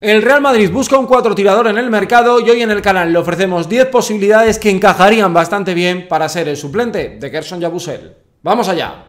El Real Madrid busca un cuatro tirador en el mercado y hoy en el canal le ofrecemos 10 posibilidades que encajarían bastante bien para ser el suplente de Gerson Yabusel. ¡Vamos allá!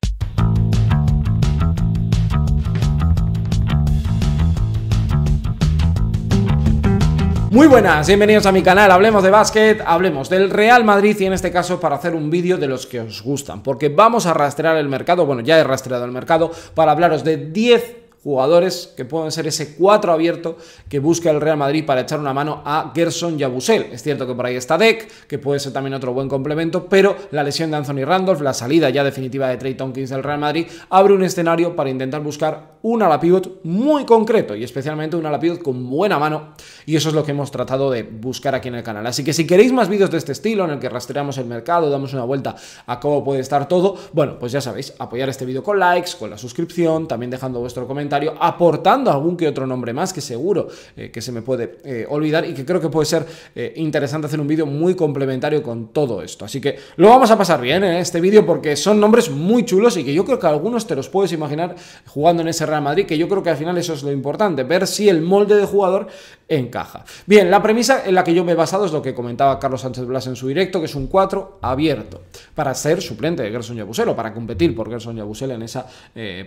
Muy buenas, bienvenidos a mi canal, hablemos de básquet, hablemos del Real Madrid y en este caso para hacer un vídeo de los que os gustan, porque vamos a rastrear el mercado, bueno ya he rastreado el mercado, para hablaros de 10 jugadores que pueden ser ese 4 abierto que busca el Real Madrid para echar una mano a Gerson y a Es cierto que por ahí está Deck, que puede ser también otro buen complemento, pero la lesión de Anthony Randolph, la salida ya definitiva de Trey Tompkins del Real Madrid, abre un escenario para intentar buscar un ala pivot muy concreto y especialmente un ala pivot con buena mano. Y eso es lo que hemos tratado de buscar aquí en el canal. Así que si queréis más vídeos de este estilo, en el que rastreamos el mercado, damos una vuelta a cómo puede estar todo, bueno, pues ya sabéis, apoyar este vídeo con likes, con la suscripción, también dejando vuestro comentario aportando algún que otro nombre más que seguro eh, que se me puede eh, olvidar y que creo que puede ser eh, interesante hacer un vídeo muy complementario con todo esto. Así que lo vamos a pasar bien en este vídeo porque son nombres muy chulos y que yo creo que algunos te los puedes imaginar jugando en ese Real Madrid, que yo creo que al final eso es lo importante, ver si el molde de jugador encaja. Bien, la premisa en la que yo me he basado es lo que comentaba Carlos Sánchez Blas en su directo, que es un 4 abierto, para ser suplente de Gerson Yabusel o para competir por Gerson Yabusel en esa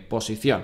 posición.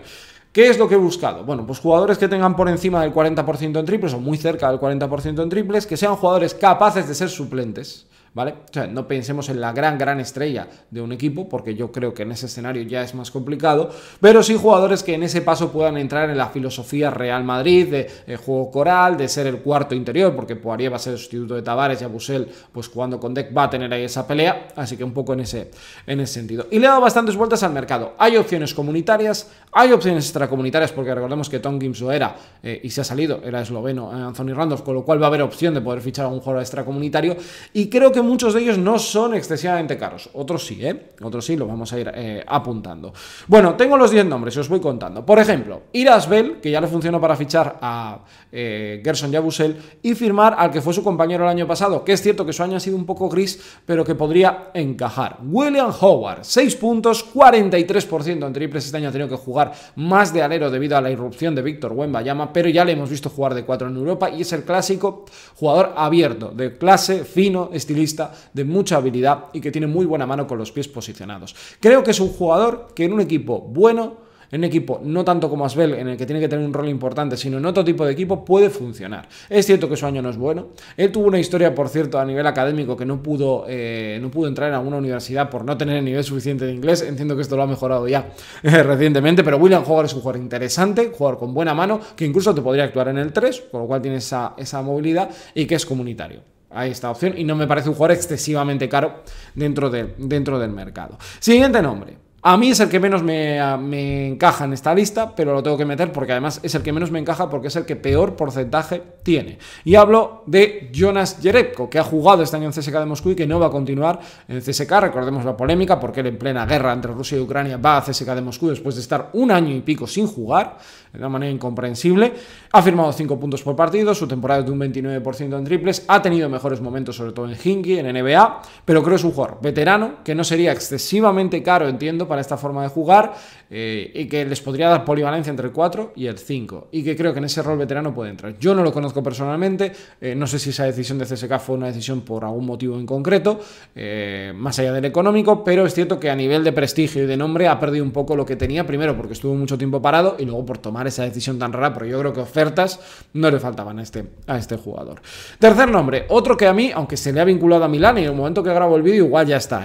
¿Qué es lo que he buscado? Bueno, pues jugadores que tengan por encima del 40% en triples o muy cerca del 40% en triples, que sean jugadores capaces de ser suplentes. ¿vale? O sea, no pensemos en la gran, gran estrella de un equipo, porque yo creo que en ese escenario ya es más complicado, pero sí jugadores que en ese paso puedan entrar en la filosofía Real Madrid de, eh, juego coral, de ser el cuarto interior, porque Poirier va a ser el sustituto de Tavares y Abusel, pues jugando con Deck va a tener ahí esa pelea, así que un poco en ese, en ese sentido. Y le he dado bastantes vueltas al mercado. Hay opciones comunitarias, hay opciones extracomunitarias, porque recordemos que Tom Gims era eh, y se ha salido, era esloveno eh, Anthony Randolph, con lo cual va a haber opción de poder fichar a un jugador extracomunitario, y creo que muchos de ellos no son excesivamente caros. Otros sí, ¿eh? Otros sí, lo vamos a ir eh, apuntando. Bueno, tengo los 10 nombres y os voy contando. Por ejemplo, Iras Bell, que ya le funcionó para fichar a eh, Gerson Yabusel, y firmar al que fue su compañero el año pasado, que es cierto que su año ha sido un poco gris, pero que podría encajar. William Howard, 6 puntos, 43% en triples. Este año ha tenido que jugar más de alero debido a la irrupción de Víctor Wembayama, pero ya le hemos visto jugar de 4 en Europa y es el clásico jugador abierto, de clase, fino, estilista de mucha habilidad y que tiene muy buena mano con los pies posicionados. Creo que es un jugador que en un equipo bueno en un equipo no tanto como Asbel, en el que tiene que tener un rol importante, sino en otro tipo de equipo, puede funcionar. Es cierto que su año no es bueno. Él tuvo una historia, por cierto, a nivel académico que no pudo, eh, no pudo entrar en alguna universidad por no tener el nivel suficiente de inglés. Entiendo que esto lo ha mejorado ya eh, recientemente, pero William jugar es un jugador interesante, jugador con buena mano, que incluso te podría actuar en el 3, con lo cual tiene esa movilidad y que es comunitario. Hay esta opción y no me parece un jugador excesivamente caro dentro dentro del mercado. Siguiente nombre. A mí es el que menos ah, me, encaja en esta lista, pero lo tengo que meter porque además es el que menos me encaja porque es el que peor porcentaje tiene. Y hablo de Jonas Jerebko, que ha jugado este año en CSK de Moscú y que no va a continuar en CSK. Recordemos la polémica porque él en plena guerra entre Rusia y Ucrania va a CSK de Moscú después de estar un año y pico sin jugar, de una manera incomprensible. Ha firmado 5 puntos por partido, su temporada es de un 29% en triples, ha tenido mejores momentos sobre todo en Hinky, en NBA, pero creo que es un jugador veterano que no sería excesivamente caro, entiendo para esta forma de jugar eh, y que les podría dar polivalencia entre el 4 y el 5 y que creo que en ese rol veterano puede entrar. Yo no lo conozco personalmente, eh, no sé si esa decisión de CSK fue una decisión por algún motivo en concreto, eh, más allá del económico, pero es cierto que a nivel de prestigio y de nombre ha perdido un poco lo que tenía, primero porque estuvo mucho tiempo parado y luego por tomar esa decisión tan rara, pero yo creo que ofertas no le faltaban a este, a este jugador. Tercer nombre, otro que a mí, aunque se le ha vinculado a Milán y en el momento que grabo el vídeo igual ya está,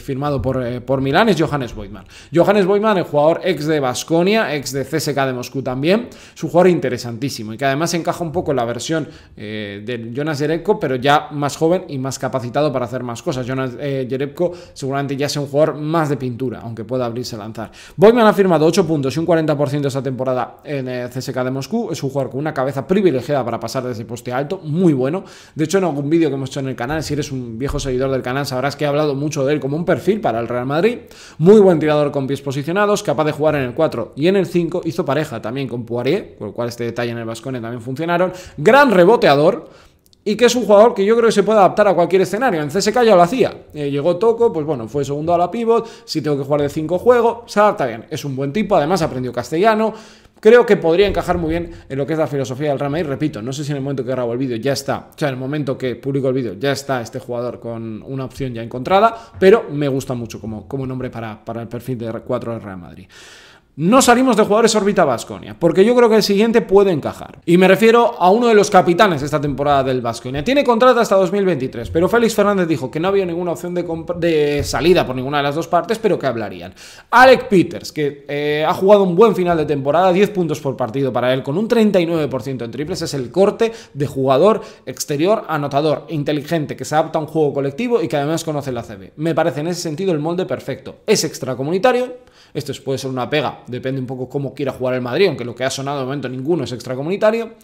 firmado por, por Milán, Johannes Voigtman. Johannes Voigtman, el jugador ex de Basconia, ex de CSK de Moscú también, es un jugador interesantísimo y que además encaja un poco en la versión eh, de Jonas Jerebko, pero ya más joven y más capacitado para hacer más cosas. Jonas eh, Jerebko seguramente ya sea un jugador más de pintura, aunque pueda abrirse a lanzar. Boyman ha firmado 8 puntos y un 40% esta temporada en eh, CSKA CSK de Moscú. Es un jugador con una cabeza privilegiada para pasar desde poste alto, muy bueno. De hecho, en algún vídeo que hemos hecho en el canal, si eres un viejo seguidor del canal, sabrás que he hablado mucho de él como un perfil para el Real Madrid. Muy buen tirador con pies posicionados, capaz de jugar en el 4 y en el 5. Hizo pareja también con Poirier, con lo cual este detalle en el Vascone también funcionaron. Gran reboteador, y que es un jugador que yo creo que se puede adaptar a cualquier escenario. En CSK ya lo hacía. Eh, llegó Toco, pues bueno, fue segundo a la pivot. Si tengo que jugar de 5 juego, se adapta bien. Es un buen tipo, además aprendió castellano. Creo que podría encajar muy bien en lo que es la filosofía del Real Madrid. Repito, no sé si en el momento que grabo el vídeo ya está, o sea, en el momento que publico el vídeo ya está este jugador con una opción ya encontrada, pero me gusta mucho como, como nombre para, para el perfil de 4 del Real Madrid. No salimos de jugadores órbita Vasconia, porque yo creo que el siguiente puede encajar. Y me refiero a uno de los capitanes de esta temporada del Vasconia. Tiene contrato hasta 2023, pero Félix Fernández dijo que no había ninguna opción de, salida por ninguna de las dos partes, pero que hablarían. Alec Peters, que eh, ha jugado un buen final de temporada, 10 puntos por partido para él, con un 39% en triples, es el corte de jugador exterior anotador, inteligente, que se adapta a un juego colectivo y que además conoce la CB. Me parece en ese sentido el molde perfecto. Es extracomunitario esto puede ser una pega, depende un poco cómo quiera jugar el Madrid, aunque lo que ha sonado de momento ninguno es extracomunitario.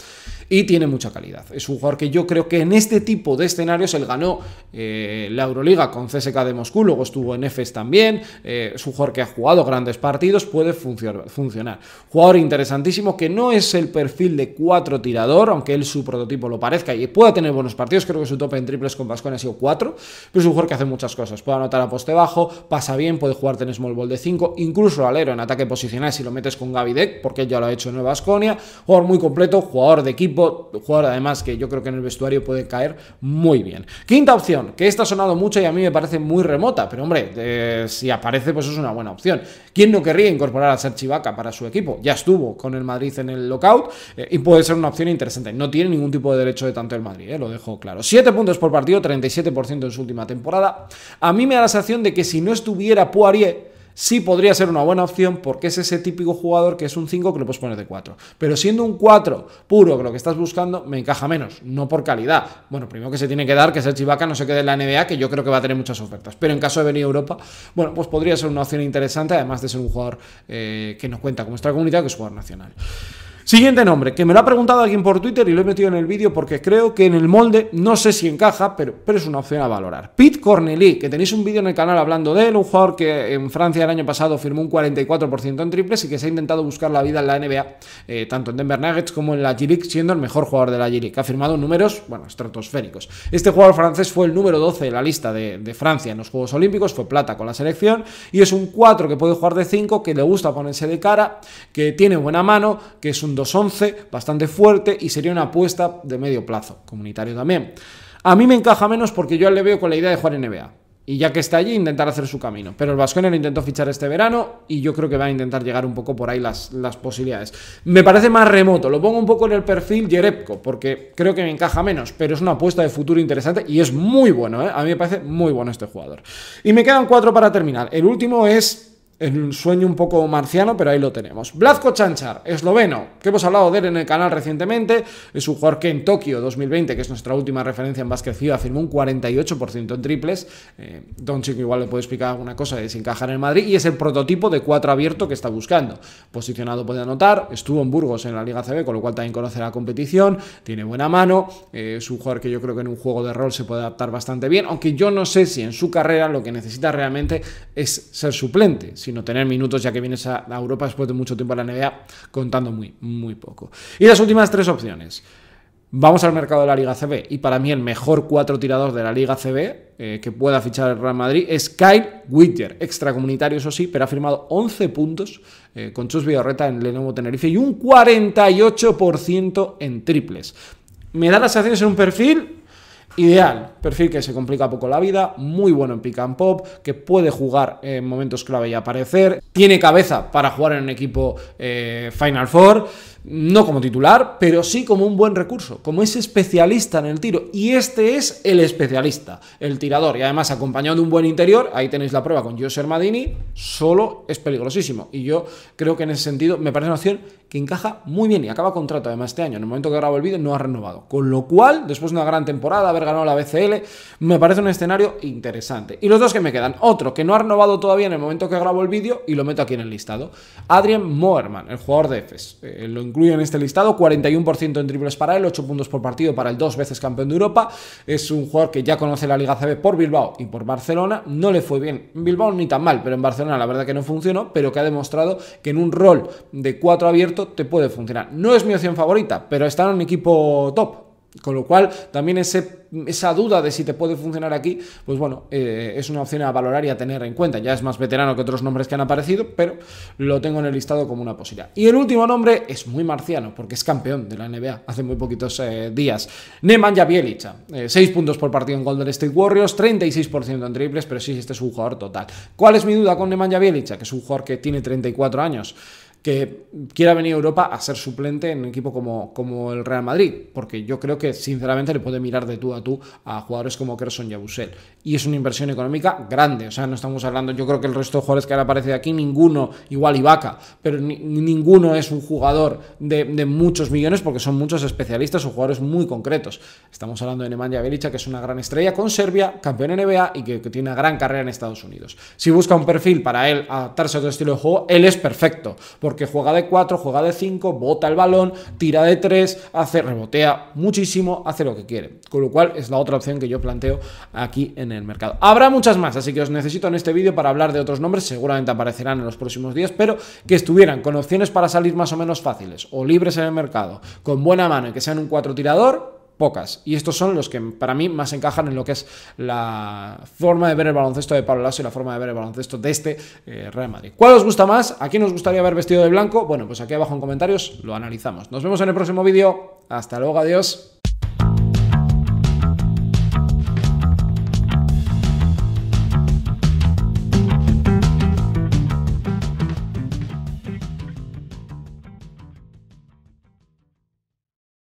Y tiene mucha calidad. Es un jugador que yo creo que en este tipo de escenarios él ganó eh, la Euroliga con CSK de Moscú, luego estuvo en EFES también. Eh, es un jugador que ha jugado grandes partidos, puede funcionar, Jugador interesantísimo que no es el perfil de cuatro tirador, aunque él su prototipo lo parezca y pueda tener buenos partidos. Creo que su tope en triples con Vasconia ha sido cuatro pero es un jugador que hace muchas cosas. Puede anotar a poste bajo, pasa bien, puede jugar en small ball de 5, incluso alero en ataque posicional si lo metes con Gavidec, porque ya lo ha hecho en Nueva Asconia, jugador muy completo, jugador de equipo, jugador además que yo creo que en el vestuario puede caer muy bien. Quinta opción, que esta ha sonado mucho y a mí me parece muy remota, pero hombre, eh, si aparece pues es una buena opción. ¿Quién no querría incorporar a Sergi para su equipo? Ya estuvo con el Madrid en el lockout eh, y puede ser una opción interesante. No tiene ningún tipo de derecho de tanto el Madrid, eh, lo dejo claro. 7 puntos por partido, 37% en su última temporada. A mí me da la sensación de que si no estuviera Poirier, sí podría ser una buena opción porque es ese típico jugador que es un 5 que lo puedes poner de 4. Pero siendo un 4 puro, que lo que estás buscando, me encaja menos, no por calidad. Bueno, primero que se tiene que dar que el Chivaca no se quede en la NBA, que yo creo que va a tener muchas ofertas. Pero en caso de venir a Europa, bueno, pues podría ser una opción interesante, además de ser un jugador eh, que nos cuenta con nuestra comunidad, que es jugador nacional. Siguiente nombre, que me lo ha preguntado alguien por Twitter y lo he metido en el vídeo porque creo que en el molde, no sé si encaja, pero, pero es una opción a valorar. Pete Corneli, que tenéis un vídeo en el canal hablando de él, un jugador que en Francia el año pasado firmó un 44% en triples y que se ha intentado buscar la vida en la NBA, eh, tanto en Denver Nuggets como en la G-League, siendo el mejor jugador de la G-League. Ha firmado números, bueno, estratosféricos. Este jugador francés fue el número 12 de la lista de, de Francia en los Juegos Olímpicos, fue plata con la selección y es un 4 que puede jugar de 5, que le gusta ponerse de cara, que tiene buena mano, que es un 2.11, bastante fuerte y sería una apuesta de medio plazo, comunitario también. A mí me encaja menos porque yo le veo con la idea de jugar en NBA. Y ya que está allí, intentar hacer su camino. Pero el Vasconia lo intentó fichar este verano y yo creo que va a intentar llegar un poco por ahí las, posibilidades. Me parece más remoto, lo pongo un poco en el perfil Jerepko, porque creo que me encaja menos, pero es una apuesta de futuro interesante y es muy bueno, ¿eh? A mí me parece muy bueno este jugador. Y me quedan cuatro para terminar. El último es en un sueño un poco marciano, pero ahí lo tenemos. Blazko Chanchar, esloveno, que hemos hablado de él en el canal recientemente, es un jugador que en Tokio 2020, que es nuestra última referencia en básquet FIBA, firmó un 48% en triples. Eh, Don Chico igual le puede explicar alguna cosa de desencajar en el Madrid, y es el prototipo de cuatro abierto que está buscando. Posicionado puede anotar, estuvo en Burgos en la Liga CB, con lo cual también conoce la competición, tiene buena mano, eh, es un jugador que yo creo que en un juego de rol se puede adaptar bastante bien, aunque yo no sé si en su carrera lo que necesita realmente es ser suplente sino tener minutos ya que vienes a, Europa después de mucho tiempo a la NBA contando muy, muy poco. Y las últimas tres opciones. Vamos al mercado de la Liga CB y para mí el mejor cuatro tirador de la Liga CB eh, que pueda fichar el Real Madrid es Kyle Whittier, extracomunitario eso sí, pero ha firmado 11 puntos eh, con Chus Vidorreta en Lenovo Tenerife y un 48% en triples. Me da las acciones en un perfil Ideal, perfil que se complica poco la vida, muy bueno en pick and pop, que puede jugar en momentos clave y aparecer, tiene cabeza para jugar en un equipo eh, Final Four no como titular, pero sí como un buen recurso, como ese especialista en el tiro. Y este es el especialista, el tirador. Y además, acompañado de un buen interior, ahí tenéis la prueba con José Madini, solo es peligrosísimo. Y yo creo que en ese sentido me parece una opción que encaja muy bien y acaba contrato además este año. En el momento que grabo el vídeo no ha renovado. Con lo cual, después de una gran temporada, haber ganado la BCL, me parece un escenario interesante. Y los dos que me quedan, otro que no ha renovado todavía en el momento que grabo el vídeo y lo meto aquí en el listado. Adrian Moerman, el jugador de EFES. Eh, incluye en este listado, 41% en triples para él, 8 puntos por partido para el dos veces campeón de Europa. Es un jugador que ya conoce la Liga CB por Bilbao y por Barcelona. No le fue bien en Bilbao ni tan mal, pero en Barcelona la verdad que no funcionó, pero que ha demostrado que en un rol de 4 abierto te puede funcionar. No es mi opción favorita, pero está en un equipo top. Con lo cual, también esa duda de si te puede funcionar aquí, pues bueno, eh, es una opción a valorar y a tener en cuenta. Ya es más veterano que otros nombres que han aparecido, pero lo tengo en el listado como una posibilidad. Y el último nombre es muy marciano, porque es campeón de la NBA hace muy poquitos eh, días. Neman Javielica. 6 eh, puntos por partido en Golden State Warriors, 36% en triples, pero sí, este es un jugador total. ¿Cuál es mi duda con Nemanja Javielica? Que es un jugador que tiene 34 años que quiera venir a Europa a ser suplente en un equipo como, como el Real Madrid, porque yo creo que sinceramente le puede mirar de tú a tú a jugadores como Kerson y Y es una inversión económica grande, o sea, no estamos hablando, yo creo que el resto de jugadores que han aparecido aquí, ninguno, igual Ibaka, pero ninguno es un jugador de, muchos millones porque son muchos especialistas o jugadores muy concretos. Estamos hablando de Nemanja Belica que es una gran estrella con Serbia, campeón en NBA y que, tiene una gran carrera en Estados Unidos. Si busca un perfil para él adaptarse a otro estilo de juego, él es perfecto porque juega de 4, juega de 5, bota el balón, tira de 3, hace, rebotea muchísimo, hace lo que quiere. Con lo cual es la otra opción que yo planteo aquí en el mercado. Habrá muchas más, así que os necesito en este vídeo para hablar de otros nombres, seguramente aparecerán en los próximos días, pero que estuvieran con opciones para salir más o menos fáciles o libres en el mercado, con buena mano y que sean un 4 tirador, pocas. Y estos son los que para mí más encajan en lo que es la forma de ver el baloncesto de Pablo Lasso y la forma de ver el baloncesto de este eh, Real Madrid. ¿Cuál os gusta más? ¿A quién os gustaría ver vestido de blanco? Bueno, pues aquí abajo en comentarios lo analizamos. Nos vemos en el próximo vídeo. Hasta luego, adiós.